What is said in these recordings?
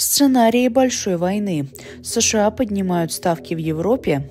Сценарии большой войны. США поднимают ставки в Европе.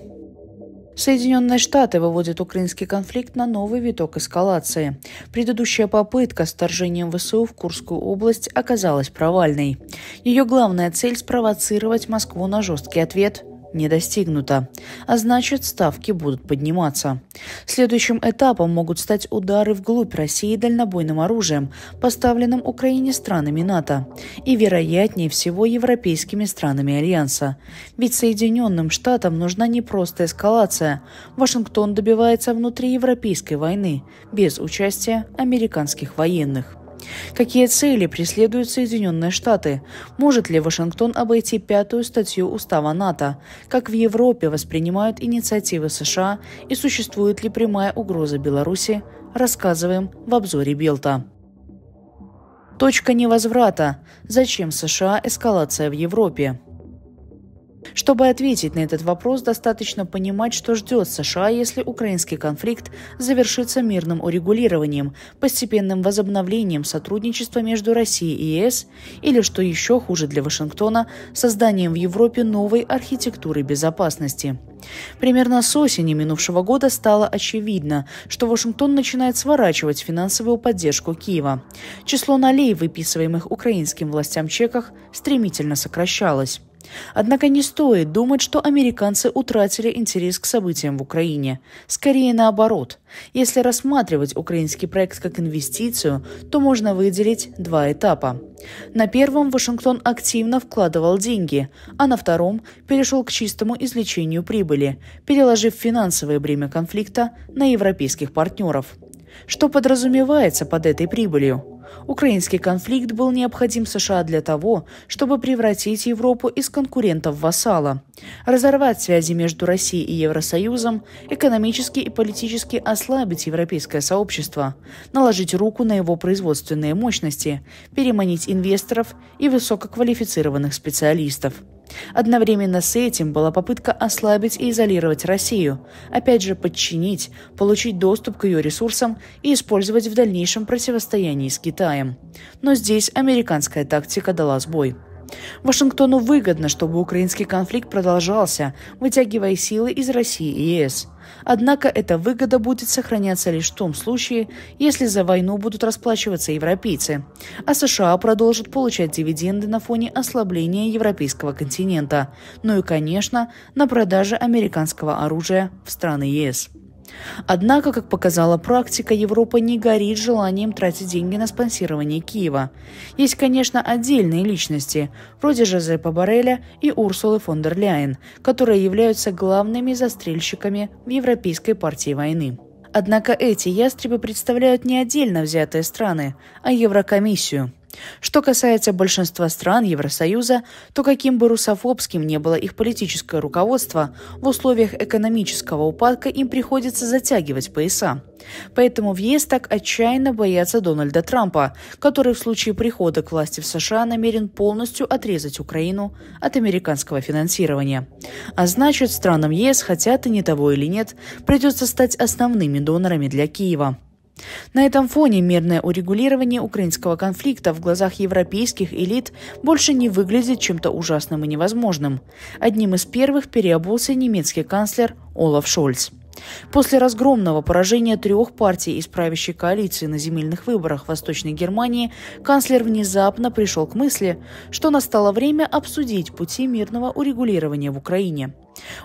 Соединенные Штаты выводят украинский конфликт на новый виток эскалации. Предыдущая попытка с вторжением ВСУ в Курскую область оказалась провальной. Ее главная цель – спровоцировать Москву на жесткий ответ не достигнута, а значит ставки будут подниматься. Следующим этапом могут стать удары вглубь России дальнобойным оружием, поставленным Украине странами НАТО и, вероятнее всего, европейскими странами Альянса. Ведь Соединенным Штатам нужна не просто эскалация. Вашингтон добивается внутриевропейской войны без участия американских военных. Какие цели преследуют Соединенные Штаты? Может ли Вашингтон обойти пятую статью Устава НАТО? Как в Европе воспринимают инициативы США? И существует ли прямая угроза Беларуси? Рассказываем в обзоре Белта. Точка невозврата. Зачем США эскалация в Европе? Чтобы ответить на этот вопрос, достаточно понимать, что ждет США, если украинский конфликт завершится мирным урегулированием, постепенным возобновлением сотрудничества между Россией и ЕС, или, что еще хуже для Вашингтона, созданием в Европе новой архитектуры безопасности. Примерно с осени минувшего года стало очевидно, что Вашингтон начинает сворачивать финансовую поддержку Киева. Число налей, выписываемых украинским властям чеках, стремительно сокращалось. Однако не стоит думать, что американцы утратили интерес к событиям в Украине. Скорее наоборот. Если рассматривать украинский проект как инвестицию, то можно выделить два этапа. На первом Вашингтон активно вкладывал деньги, а на втором перешел к чистому извлечению прибыли, переложив финансовое бремя конфликта на европейских партнеров. Что подразумевается под этой прибылью? Украинский конфликт был необходим США для того, чтобы превратить Европу из конкурентов в вассала, разорвать связи между Россией и Евросоюзом, экономически и политически ослабить европейское сообщество, наложить руку на его производственные мощности, переманить инвесторов и высококвалифицированных специалистов. Одновременно с этим была попытка ослабить и изолировать Россию, опять же подчинить, получить доступ к ее ресурсам и использовать в дальнейшем противостоянии с Китаем. Но здесь американская тактика дала сбой – Вашингтону выгодно, чтобы украинский конфликт продолжался, вытягивая силы из России и ЕС. Однако эта выгода будет сохраняться лишь в том случае, если за войну будут расплачиваться европейцы, а США продолжат получать дивиденды на фоне ослабления европейского континента, ну и, конечно, на продаже американского оружия в страны ЕС. Однако, как показала практика, Европа не горит желанием тратить деньги на спонсирование Киева. Есть, конечно, отдельные личности, вроде Жозепа Барреля и Урсулы фон дер Ляйен, которые являются главными застрельщиками в Европейской партии войны. Однако эти ястребы представляют не отдельно взятые страны, а Еврокомиссию – что касается большинства стран Евросоюза, то каким бы русофобским не было их политическое руководство, в условиях экономического упадка им приходится затягивать пояса. Поэтому в ЕС так отчаянно боятся Дональда Трампа, который в случае прихода к власти в США намерен полностью отрезать Украину от американского финансирования. А значит, странам ЕС, хотят и не того или нет, придется стать основными донорами для Киева. На этом фоне мирное урегулирование украинского конфликта в глазах европейских элит больше не выглядит чем-то ужасным и невозможным. Одним из первых переобулся немецкий канцлер Олаф Шольц. После разгромного поражения трех партий из правящей коалиции на земельных выборах в Восточной Германии канцлер внезапно пришел к мысли, что настало время обсудить пути мирного урегулирования в Украине.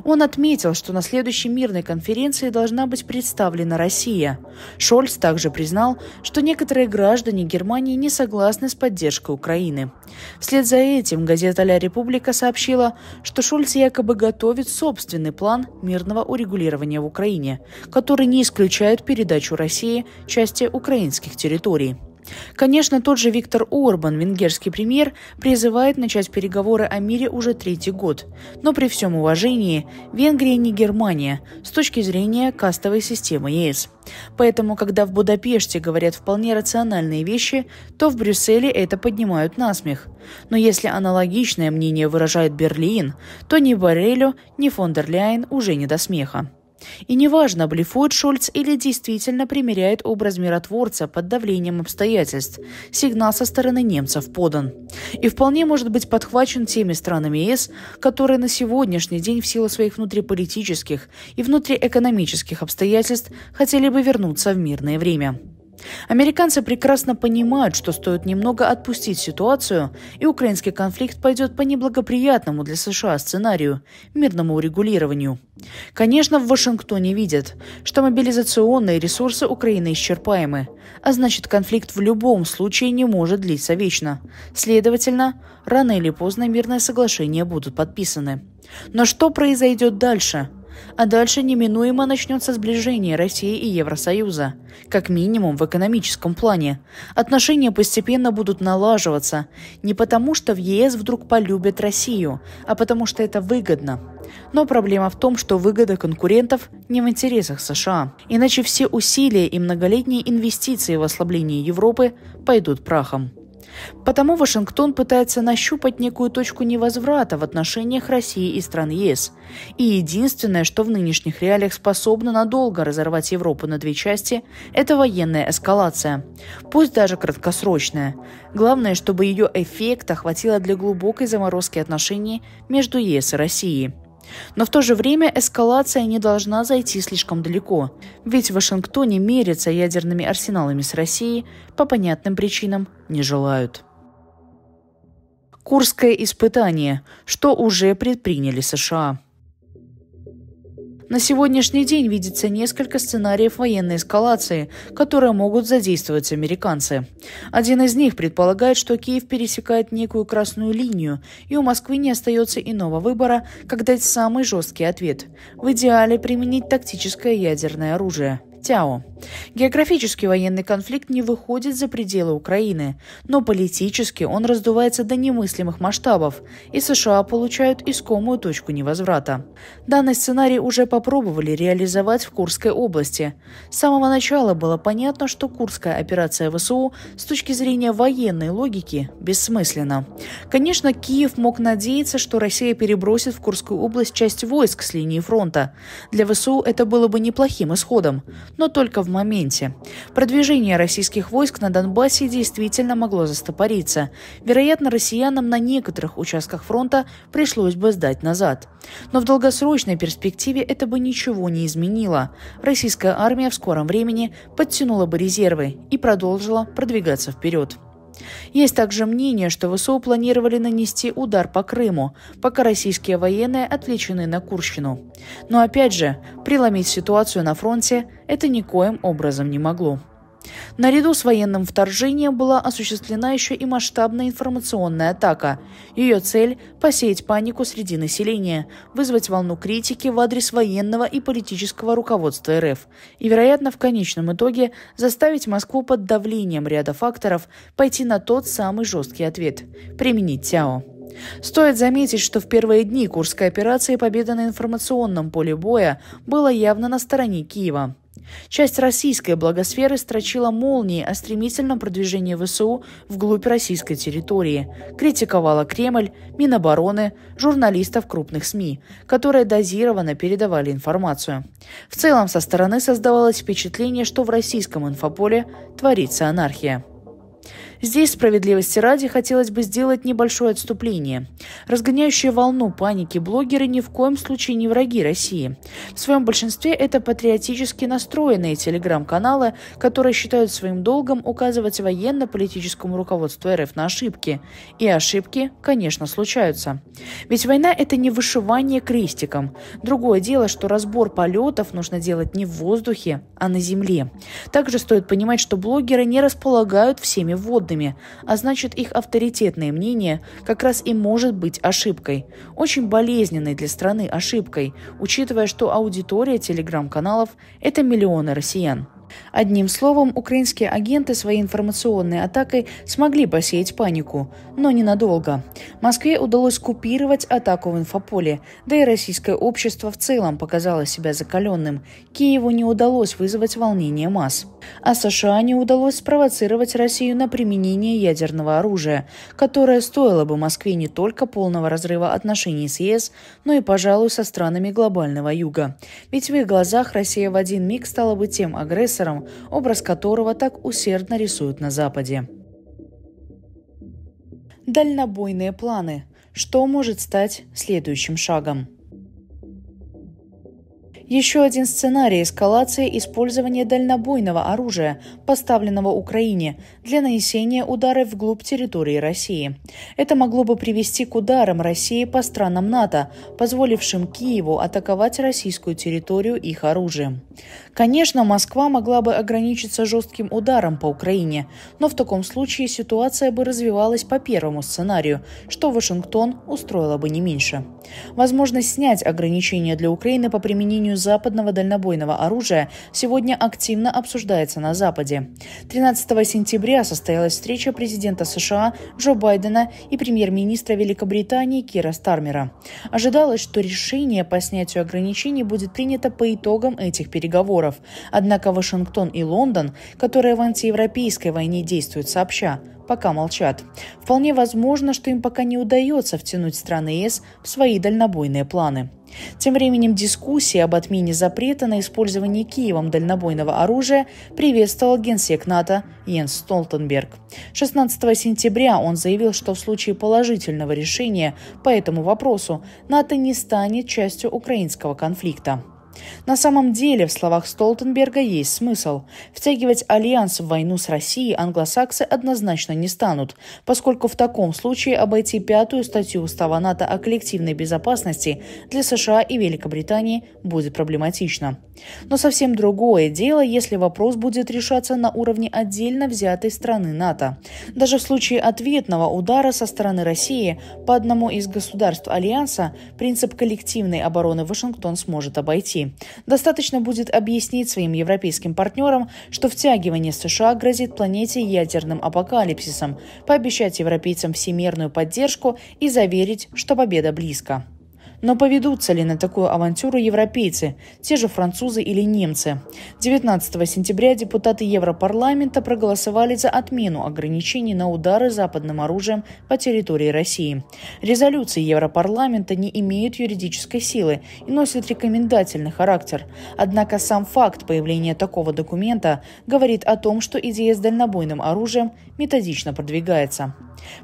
Он отметил, что на следующей мирной конференции должна быть представлена Россия. Шольц также признал, что некоторые граждане Германии не согласны с поддержкой Украины. Вслед за этим газета «Ля Республика» сообщила, что Шольц якобы готовит собственный план мирного урегулирования в Украине, который не исключает передачу России части украинских территорий. Конечно, тот же Виктор Орбан, венгерский премьер, призывает начать переговоры о мире уже третий год. Но при всем уважении, Венгрия не Германия с точки зрения кастовой системы ЕС. Поэтому, когда в Будапеште говорят вполне рациональные вещи, то в Брюсселе это поднимают на смех. Но если аналогичное мнение выражает Берлин, то ни Борелю, ни фон дер Ляйен уже не до смеха. И неважно, блефует Шульц или действительно примеряет образ миротворца под давлением обстоятельств, сигнал со стороны немцев подан. И вполне может быть подхвачен теми странами ЕС, которые на сегодняшний день в силу своих внутриполитических и внутриэкономических обстоятельств хотели бы вернуться в мирное время. Американцы прекрасно понимают, что стоит немного отпустить ситуацию, и украинский конфликт пойдет по неблагоприятному для США сценарию – мирному урегулированию. Конечно, в Вашингтоне видят, что мобилизационные ресурсы Украины исчерпаемы, а значит конфликт в любом случае не может длиться вечно. Следовательно, рано или поздно мирное соглашение будут подписаны. Но что произойдет дальше – а дальше неминуемо начнется сближение России и Евросоюза, как минимум в экономическом плане. Отношения постепенно будут налаживаться, не потому что в ЕС вдруг полюбят Россию, а потому что это выгодно. Но проблема в том, что выгода конкурентов не в интересах США. Иначе все усилия и многолетние инвестиции в ослабление Европы пойдут прахом. Потому Вашингтон пытается нащупать некую точку невозврата в отношениях России и стран ЕС. И единственное, что в нынешних реалиях способно надолго разорвать Европу на две части, это военная эскалация. Пусть даже краткосрочная. Главное, чтобы ее эффекта хватило для глубокой заморозки отношений между ЕС и Россией. Но в то же время эскалация не должна зайти слишком далеко, ведь Вашингтон не мерится ядерными арсеналами с Россией по понятным причинам не желают. Курское испытание, что уже предприняли США – на сегодняшний день видится несколько сценариев военной эскалации, которые могут задействовать американцы. Один из них предполагает, что Киев пересекает некую красную линию, и у Москвы не остается иного выбора, как дать самый жесткий ответ. В идеале применить тактическое ядерное оружие. Тяо. Географически военный конфликт не выходит за пределы Украины, но политически он раздувается до немыслимых масштабов, и США получают искомую точку невозврата. Данный сценарий уже попробовали реализовать в Курской области. С самого начала было понятно, что Курская операция ВСУ с точки зрения военной логики бессмысленна. Конечно, Киев мог надеяться, что Россия перебросит в Курскую область часть войск с линии фронта. Для ВСУ это было бы неплохим исходом, но только в моменте. Продвижение российских войск на Донбассе действительно могло застопориться. Вероятно, россиянам на некоторых участках фронта пришлось бы сдать назад. Но в долгосрочной перспективе это бы ничего не изменило. Российская армия в скором времени подтянула бы резервы и продолжила продвигаться вперед. Есть также мнение, что ВСУ планировали нанести удар по Крыму, пока российские военные отвлечены на Курщину. Но опять же, преломить ситуацию на фронте это никоим образом не могло. Наряду с военным вторжением была осуществлена еще и масштабная информационная атака. Ее цель – посеять панику среди населения, вызвать волну критики в адрес военного и политического руководства РФ и, вероятно, в конечном итоге заставить Москву под давлением ряда факторов пойти на тот самый жесткий ответ – применить Тяо. Стоит заметить, что в первые дни Курской операции победа на информационном поле боя была явно на стороне Киева. Часть российской благосферы строчила молнии о стремительном продвижении ВСУ вглубь российской территории, критиковала Кремль, Минобороны, журналистов крупных СМИ, которые дозированно передавали информацию. В целом со стороны создавалось впечатление, что в российском инфополе творится анархия. Здесь справедливости ради хотелось бы сделать небольшое отступление. Разгоняющие волну паники блогеры ни в коем случае не враги России. В своем большинстве это патриотически настроенные телеграм-каналы, которые считают своим долгом указывать военно-политическому руководству РФ на ошибки. И ошибки, конечно, случаются. Ведь война – это не вышивание крестиком. Другое дело, что разбор полетов нужно делать не в воздухе, а на земле. Также стоит понимать, что блогеры не располагают всеми водами народными, а значит их авторитетное мнение как раз и может быть ошибкой. Очень болезненной для страны ошибкой, учитывая, что аудитория телеграм-каналов – это миллионы россиян. Одним словом, украинские агенты своей информационной атакой смогли посеять панику, но ненадолго. Москве удалось купировать атаку в инфополе, да и российское общество в целом показало себя закаленным. Киеву не удалось вызвать волнение масс. А США не удалось спровоцировать Россию на применение ядерного оружия, которое стоило бы Москве не только полного разрыва отношений с ЕС, но и, пожалуй, со странами глобального юга. Ведь в их глазах Россия в один миг стала бы тем агрессором, агрессором, образ которого так усердно рисуют на Западе. Дальнобойные планы. Что может стать следующим шагом? Еще один сценарий эскалации использование дальнобойного оружия, поставленного Украине, для нанесения удара вглубь территории России. Это могло бы привести к ударам России по странам НАТО, позволившим Киеву атаковать российскую территорию их оружием. Конечно, Москва могла бы ограничиться жестким ударом по Украине, но в таком случае ситуация бы развивалась по первому сценарию, что Вашингтон устроило бы не меньше. Возможность снять ограничения для Украины по применению применению западного дальнобойного оружия сегодня активно обсуждается на Западе. 13 сентября состоялась встреча президента США Джо Байдена и премьер-министра Великобритании Кира Стармера. Ожидалось, что решение по снятию ограничений будет принято по итогам этих переговоров. Однако Вашингтон и Лондон, которые в антиевропейской войне действуют сообща, пока молчат. Вполне возможно, что им пока не удается втянуть страны ЕС в свои дальнобойные планы. Тем временем дискуссии об отмене запрета на использование Киевом дальнобойного оружия приветствовал генсек НАТО Йенс Столтенберг. 16 сентября он заявил, что в случае положительного решения по этому вопросу НАТО не станет частью украинского конфликта. На самом деле в словах Столтенберга есть смысл. Втягивать альянс в войну с Россией англосаксы однозначно не станут, поскольку в таком случае обойти пятую статью устава НАТО о коллективной безопасности для США и Великобритании будет проблематично. Но совсем другое дело, если вопрос будет решаться на уровне отдельно взятой страны НАТО. Даже в случае ответного удара со стороны России по одному из государств Альянса принцип коллективной обороны Вашингтон сможет обойти. Достаточно будет объяснить своим европейским партнерам, что втягивание США грозит планете ядерным апокалипсисом, пообещать европейцам всемирную поддержку и заверить, что победа близко. Но поведутся ли на такую авантюру европейцы, те же французы или немцы? 19 сентября депутаты Европарламента проголосовали за отмену ограничений на удары западным оружием по территории России. Резолюции Европарламента не имеют юридической силы и носят рекомендательный характер. Однако сам факт появления такого документа говорит о том, что идея с дальнобойным оружием методично продвигается.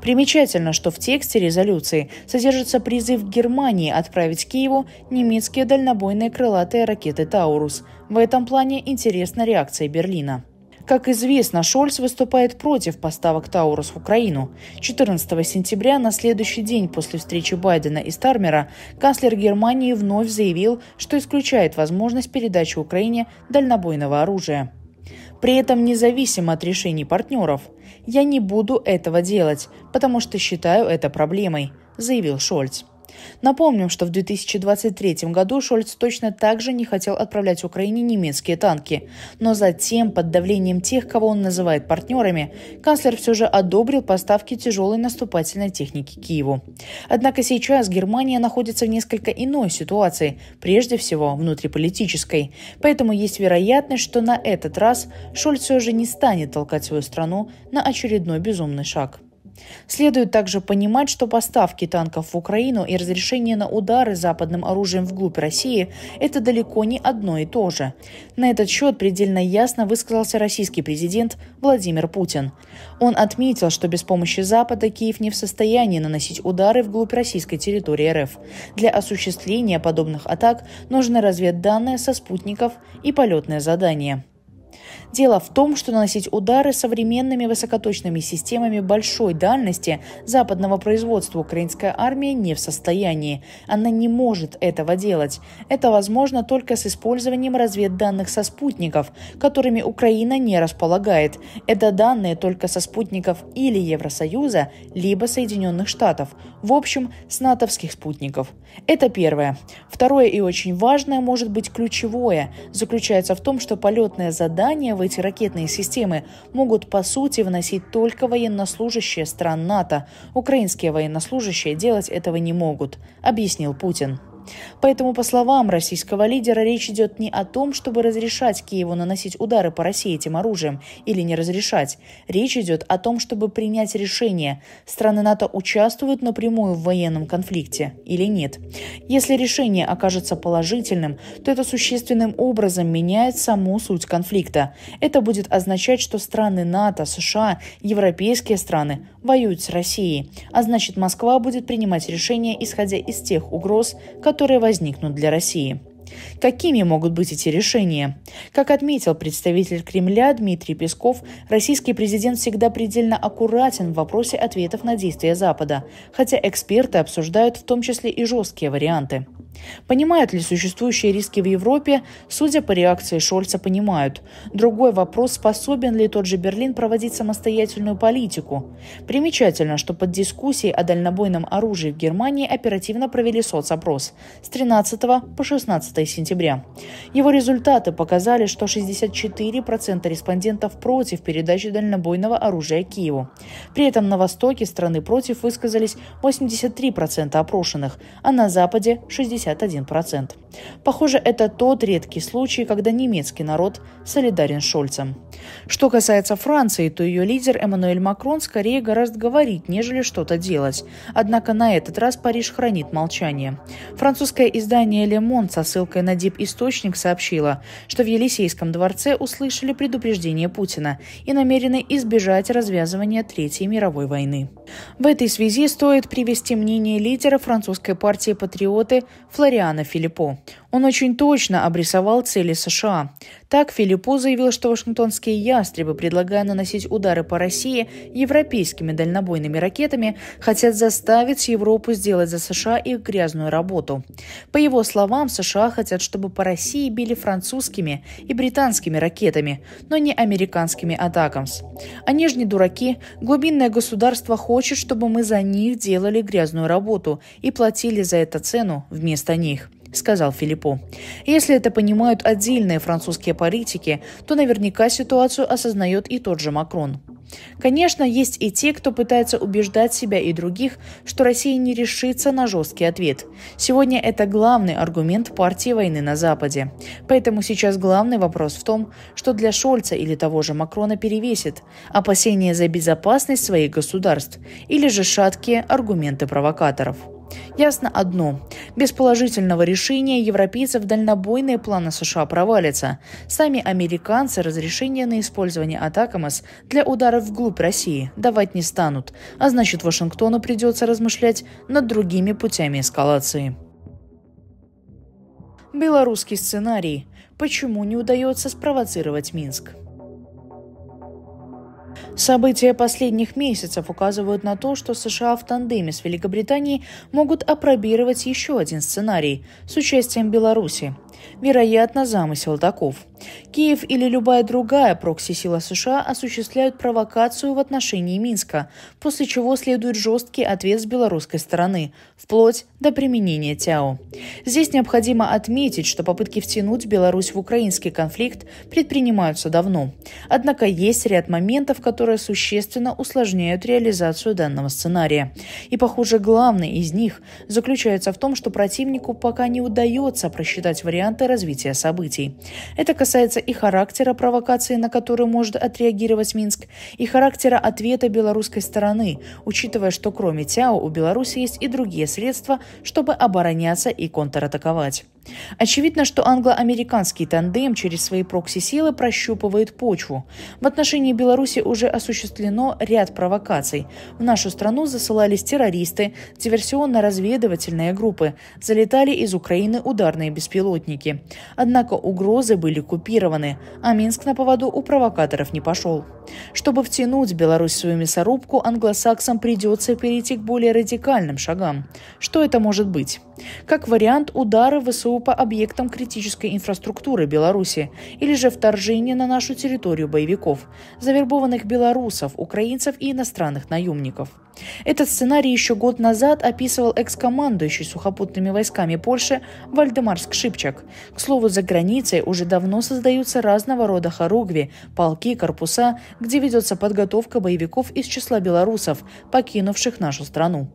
Примечательно, что в тексте резолюции содержится призыв Германии отправить Киеву немецкие дальнобойные крылатые ракеты «Таурус». В этом плане интересна реакция Берлина. Как известно, Шольц выступает против поставок «Таурус» в Украину. 14 сентября, на следующий день после встречи Байдена и Стармера, канцлер Германии вновь заявил, что исключает возможность передачи Украине дальнобойного оружия. При этом независимо от решений партнеров – я не буду этого делать, потому что считаю это проблемой, заявил Шольц. Напомним, что в 2023 году Шольц точно так же не хотел отправлять Украине немецкие танки. Но затем, под давлением тех, кого он называет партнерами, канцлер все же одобрил поставки тяжелой наступательной техники Киеву. Однако сейчас Германия находится в несколько иной ситуации, прежде всего внутриполитической. Поэтому есть вероятность, что на этот раз Шольц все же не станет толкать свою страну на очередной безумный шаг. Следует также понимать, что поставки танков в Украину и разрешение на удары западным оружием вглубь России – это далеко не одно и то же. На этот счет предельно ясно высказался российский президент Владимир Путин. Он отметил, что без помощи Запада Киев не в состоянии наносить удары вглубь российской территории РФ. Для осуществления подобных атак нужны разведданные со спутников и полетное задания. Дело в том, что наносить удары современными высокоточными системами большой дальности западного производства украинская армия не в состоянии. Она не может этого делать. Это возможно только с использованием разведданных со спутников, которыми Украина не располагает. Это данные только со спутников или Евросоюза, либо Соединенных Штатов. В общем, с натовских спутников. Это первое. Второе и очень важное, может быть ключевое, заключается в том, что полетное задание Познания в эти ракетные системы могут по сути вносить только военнослужащие стран НАТО. Украинские военнослужащие делать этого не могут, объяснил Путин. Поэтому, по словам российского лидера, речь идет не о том, чтобы разрешать Киеву наносить удары по России этим оружием или не разрешать. Речь идет о том, чтобы принять решение, страны НАТО участвуют напрямую в военном конфликте или нет. Если решение окажется положительным, то это существенным образом меняет саму суть конфликта. Это будет означать, что страны НАТО, США, европейские страны воюют с Россией, а значит Москва будет принимать решения, исходя из тех угроз, которые возникнут для России. Какими могут быть эти решения? Как отметил представитель Кремля Дмитрий Песков, российский президент всегда предельно аккуратен в вопросе ответов на действия Запада, хотя эксперты обсуждают в том числе и жесткие варианты. Понимают ли существующие риски в Европе, судя по реакции Шольца, понимают. Другой вопрос, способен ли тот же Берлин проводить самостоятельную политику. Примечательно, что под дискуссией о дальнобойном оружии в Германии оперативно провели соцопрос с 13 по 16 сентября. Его результаты показали, что 64% респондентов против передачи дальнобойного оружия Киеву. При этом на востоке страны против высказались 83% опрошенных, а на западе – 60%. 61%. Похоже, это тот редкий случай, когда немецкий народ солидарен с Шольцем. Что касается Франции, то ее лидер Эммануэль Макрон скорее гораздо говорить, нежели что-то делать. Однако на этот раз Париж хранит молчание. Французское издание «Ле Мон» со ссылкой на дип-источник сообщило, что в Елисейском дворце услышали предупреждение Путина и намерены избежать развязывания Третьей мировой войны. В этой связи стоит привести мнение лидера французской партии «Патриоты» Флориана Филиппо. Он очень точно обрисовал цели США. Так Филиппо заявил, что вашингтонские ястребы, предлагая наносить удары по России европейскими дальнобойными ракетами, хотят заставить Европу сделать за США их грязную работу. По его словам, США хотят, чтобы по России били французскими и британскими ракетами, но не американскими атакамс. Они же не дураки. Глубинное государство хочет, чтобы мы за них делали грязную работу и платили за это цену вместо них. – сказал Филиппо. Если это понимают отдельные французские политики, то наверняка ситуацию осознает и тот же Макрон. Конечно, есть и те, кто пытается убеждать себя и других, что Россия не решится на жесткий ответ. Сегодня это главный аргумент партии войны на Западе. Поэтому сейчас главный вопрос в том, что для Шольца или того же Макрона перевесит – опасения за безопасность своих государств или же шаткие аргументы провокаторов. Ясно одно. Без положительного решения европейцев дальнобойные планы США провалятся. Сами американцы разрешение на использование Атакамас для ударов вглубь России давать не станут, а значит Вашингтону придется размышлять над другими путями эскалации. Белорусский сценарий. Почему не удается спровоцировать Минск? События последних месяцев указывают на то, что США в тандеме с Великобританией могут опробировать еще один сценарий с участием Беларуси. Вероятно, замысел таков. Киев или любая другая прокси-сила США осуществляют провокацию в отношении Минска, после чего следует жесткий ответ с белорусской стороны, вплоть до применения ТЯО. Здесь необходимо отметить, что попытки втянуть Беларусь в украинский конфликт предпринимаются давно. Однако есть ряд моментов, которые существенно усложняют реализацию данного сценария. И, похоже, главный из них заключается в том, что противнику пока не удается просчитать вариант варианты развития событий. Это касается и характера провокации, на которую может отреагировать Минск, и характера ответа белорусской стороны, учитывая, что кроме Тяо у Беларуси есть и другие средства, чтобы обороняться и контратаковать. Очевидно, что англо-американский тандем через свои прокси-силы прощупывает почву. В отношении Беларуси уже осуществлено ряд провокаций. В нашу страну засылались террористы, диверсионно-разведывательные группы, залетали из Украины ударные беспилотники. Однако угрозы были купированы, а Минск на поводу у провокаторов не пошел. Чтобы втянуть Беларусь в свою мясорубку, англосаксам придется перейти к более радикальным шагам. Что это может быть? Как вариант, удары высокого ВСУ по объектам критической инфраструктуры Беларуси или же вторжение на нашу территорию боевиков, завербованных белорусов, украинцев и иностранных наемников. Этот сценарий еще год назад описывал экс-командующий сухопутными войсками Польши Вальдемар Скшипчак. К слову, за границей уже давно создаются разного рода хоругви, полки, корпуса, где ведется подготовка боевиков из числа белорусов, покинувших нашу страну.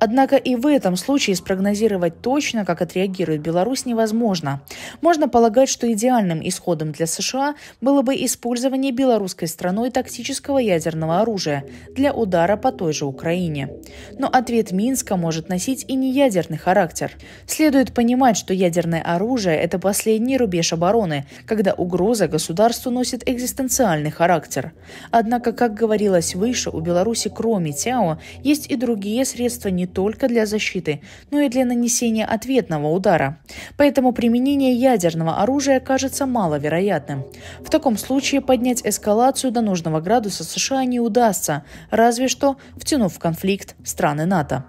Однако и в этом случае спрогнозировать точно, как отреагирует Беларусь, Беларусь невозможно. Можно полагать, что идеальным исходом для США было бы использование белорусской страной тактического ядерного оружия для удара по той же Украине. Но ответ Минска может носить и неядерный характер. Следует понимать, что ядерное оружие – это последний рубеж обороны, когда угроза государству носит экзистенциальный характер. Однако, как говорилось выше, у Беларуси кроме ТЯО есть и другие средства не только для защиты, но и для нанесения ответного удара поэтому применение ядерного оружия кажется маловероятным. В таком случае поднять эскалацию до нужного градуса США не удастся, разве что втянув в конфликт страны НАТО.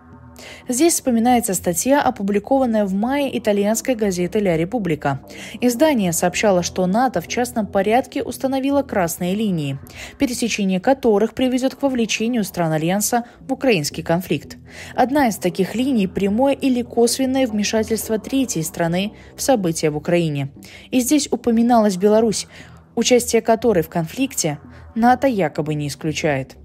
Здесь вспоминается статья, опубликованная в мае итальянской газеты «Ля Република». Издание сообщало, что НАТО в частном порядке установило красные линии, пересечение которых приведет к вовлечению стран Альянса в украинский конфликт. Одна из таких линий – прямое или косвенное вмешательство третьей страны в события в Украине. И здесь упоминалась Беларусь, участие которой в конфликте НАТО якобы не исключает.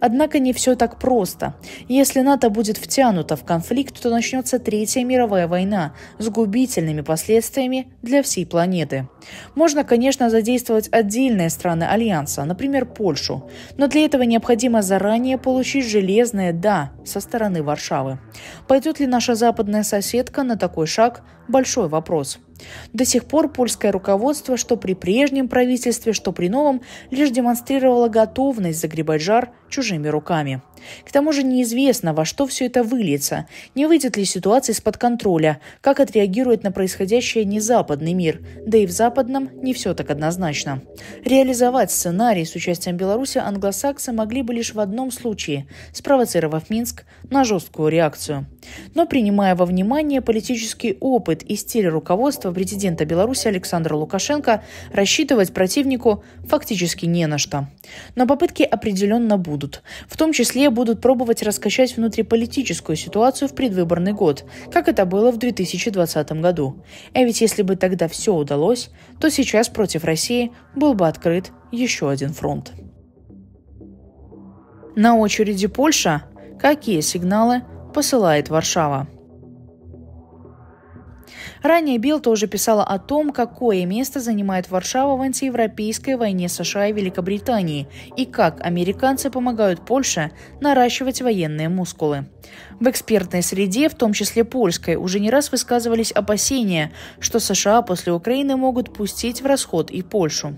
Однако не все так просто. Если НАТО будет втянуто в конфликт, то начнется Третья мировая война с губительными последствиями для всей планеты. Можно, конечно, задействовать отдельные страны Альянса, например, Польшу, но для этого необходимо заранее получить железное «да» со стороны Варшавы. Пойдет ли наша западная соседка на такой шаг – большой вопрос. До сих пор польское руководство, что при прежнем правительстве, что при новом, лишь демонстрировало готовность загребать жар чужими руками. К тому же неизвестно, во что все это выльется, не выйдет ли ситуация из-под контроля, как отреагирует на происходящее не западный мир, да и в западном не все так однозначно. Реализовать сценарий с участием Беларуси англосаксы могли бы лишь в одном случае, спровоцировав Минск на жесткую реакцию. Но принимая во внимание политический опыт и стиль руководства президента Беларуси Александра Лукашенко, рассчитывать противнику фактически не на что. Но попытки определенно будут. В том числе будут пробовать раскачать внутриполитическую ситуацию в предвыборный год, как это было в 2020 году. А ведь если бы тогда все удалось, то сейчас против России был бы открыт еще один фронт. На очереди Польша. Какие сигналы посылает Варшава. Ранее Билл тоже писала о том, какое место занимает Варшава в антиевропейской войне США и Великобритании и как американцы помогают Польше наращивать военные мускулы. В экспертной среде, в том числе польской, уже не раз высказывались опасения, что США после Украины могут пустить в расход и Польшу.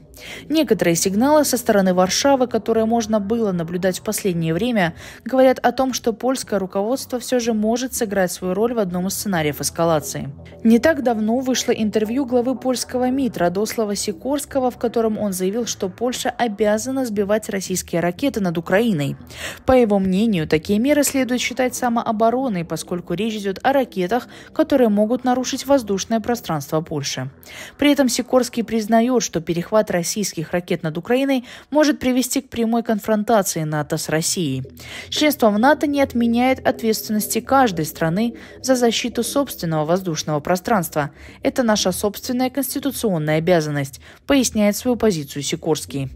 Некоторые сигналы со стороны Варшавы, которые можно было наблюдать в последнее время, говорят о том, что польское руководство все же может сыграть свою роль в одном из сценариев эскалации. Не так давно вышло интервью главы польского МИД Радослава Сикорского, в котором он заявил, что Польша обязана сбивать российские ракеты над Украиной. По его мнению, такие меры следует считать самообороной, поскольку речь идет о ракетах, которые могут нарушить воздушное пространство Польши. При этом Сикорский признает, что перехват России российских ракет над Украиной может привести к прямой конфронтации НАТО с Россией. Членство в НАТО не отменяет ответственности каждой страны за защиту собственного воздушного пространства. Это наша собственная конституционная обязанность, поясняет свою позицию Сикорский.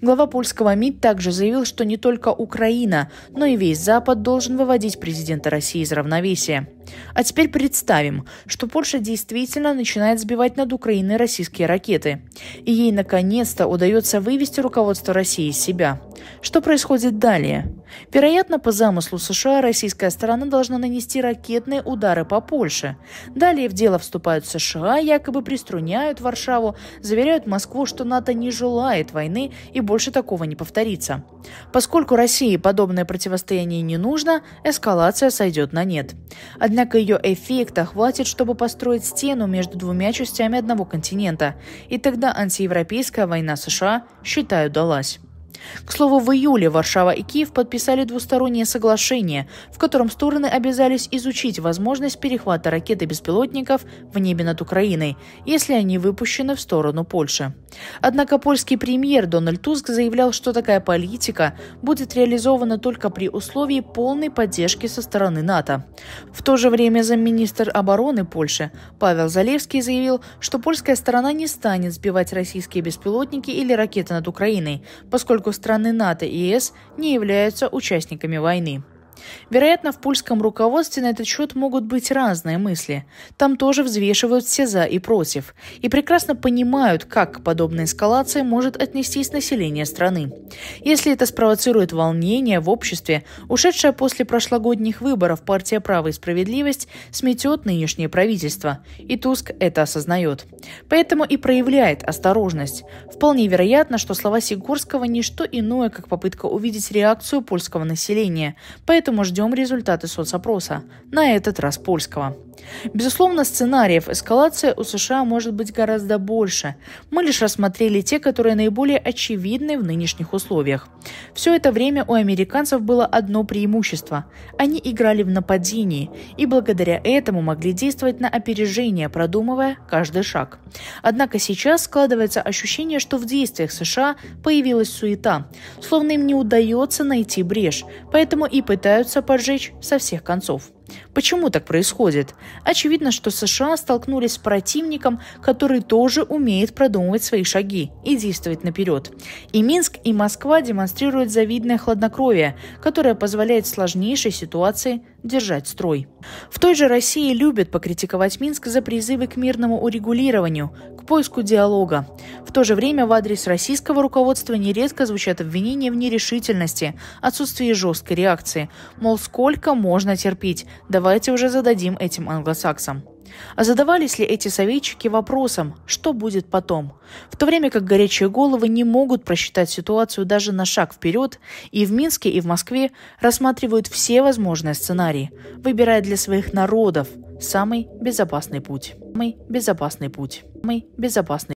Глава польского МИД также заявил, что не только Украина, но и весь Запад должен выводить президента России из равновесия. А теперь представим, что Польша действительно начинает сбивать над Украиной российские ракеты. И ей наконец-то удается вывести руководство России из себя. Что происходит далее? Вероятно, по замыслу США российская сторона должна нанести ракетные удары по Польше. Далее в дело вступают США, якобы приструняют Варшаву, заверяют Москву, что НАТО не желает войны и больше такого не повторится. Поскольку России подобное противостояние не нужно, эскалация сойдет на нет. Однако Однако ее эффекта хватит, чтобы построить стену между двумя частями одного континента, и тогда антиевропейская война США, считаю, далась. К слову, в июле Варшава и Киев подписали двустороннее соглашение, в котором стороны обязались изучить возможность перехвата ракет и беспилотников в небе над Украиной, если они выпущены в сторону Польши. Однако польский премьер Дональд Туск заявлял, что такая политика будет реализована только при условии полной поддержки со стороны НАТО. В то же время замминистр обороны Польши Павел Залевский заявил, что польская сторона не станет сбивать российские беспилотники или ракеты над Украиной, поскольку страны НАТО и ЕС не являются участниками войны. Вероятно, в польском руководстве на этот счет могут быть разные мысли. Там тоже взвешивают все «за» и «против» и прекрасно понимают, как к подобной эскалации может отнестись население страны. Если это спровоцирует волнение в обществе, ушедшая после прошлогодних выборов партия «Право и справедливость» сметет нынешнее правительство, и Туск это осознает. Поэтому и проявляет осторожность. Вполне вероятно, что слова Сигурского – ничто иное, как попытка увидеть реакцию польского населения, поэтому поэтому ждем результаты соцопроса, на этот раз польского. Безусловно, сценариев эскалации у США может быть гораздо больше. Мы лишь рассмотрели те, которые наиболее очевидны в нынешних условиях. Все это время у американцев было одно преимущество – они играли в нападении, и благодаря этому могли действовать на опережение, продумывая каждый шаг. Однако сейчас складывается ощущение, что в действиях США появилась суета, словно им не удается найти брешь, поэтому и пытаются поджечь со всех концов. Почему так происходит? Очевидно, что США столкнулись с противником, который тоже умеет продумывать свои шаги и действовать наперед. И Минск, и Москва демонстрируют завидное хладнокровие, которое позволяет сложнейшей ситуации держать строй. В той же России любят покритиковать Минск за призывы к мирному урегулированию, к поиску диалога. В то же время в адрес российского руководства нередко звучат обвинения в нерешительности, отсутствии жесткой реакции. Мол, сколько можно терпеть? Давайте уже зададим этим англосаксам. А задавались ли эти советчики вопросом, что будет потом, в то время как горячие головы не могут просчитать ситуацию даже на шаг вперед и в Минске, и в Москве рассматривают все возможные сценарии, выбирая для своих народов самый безопасный путь. Мы безопасный путь. Мы безопасный